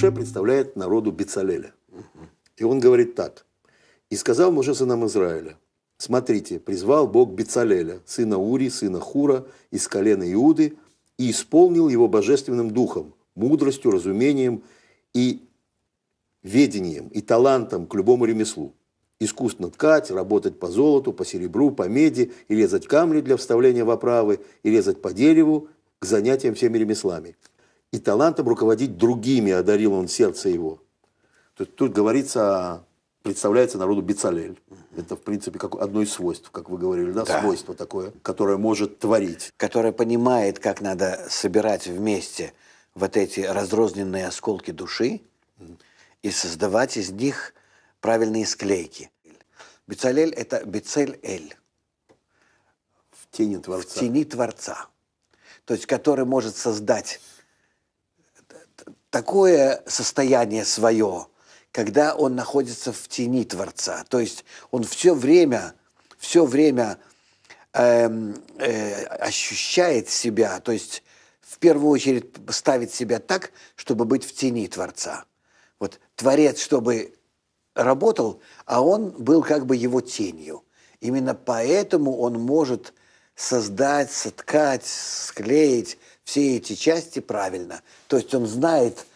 Муше представляет народу Бицалеля, И он говорит так. «И сказал Муше сынам Израиля, смотрите, призвал Бог Бицалеля, сына Ури, сына Хура, из колена Иуды, и исполнил его божественным духом, мудростью, разумением и ведением, и талантом к любому ремеслу. Искусно ткать, работать по золоту, по серебру, по меди, и резать камни для вставления в оправы, и резать по дереву, к занятиям всеми ремеслами и талантом руководить другими, одарил он сердце его. Тут, тут говорится, представляется народу Бицалель. Это, в принципе, как одно из свойств, как вы говорили, да? да, свойство такое, которое может творить. Которое понимает, как надо собирать вместе вот эти разрозненные осколки души и создавать из них правильные склейки. Бицалель – это Бицель-эль. В тени Творца. В тени Творца. То есть, который может создать такое состояние свое, когда он находится в тени Творца. То есть он все время, все время э, э, ощущает себя, то есть в первую очередь ставит себя так, чтобы быть в тени Творца. Вот Творец, чтобы работал, а он был как бы его тенью. Именно поэтому он может создать, соткать, склеить, все эти части правильно. То есть он знает,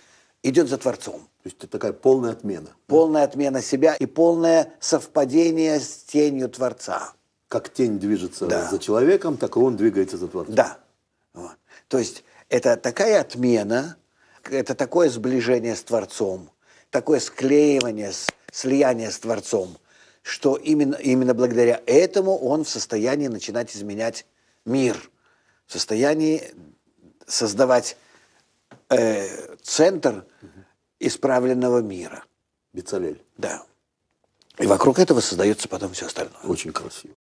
идет за Творцом. То есть это такая полная отмена. Полная да? отмена себя и полное совпадение с тенью Творца. Как тень движется да. за человеком, так и он двигается за Творцом. Да. Вот. То есть это такая отмена, это такое сближение с Творцом, такое склеивание, слияние с Творцом, что именно, именно благодаря этому он в состоянии начинать изменять мир, в состоянии создавать э, центр исправленного мира. Бицалель. Да. И вокруг этого создается потом все остальное. Очень красиво.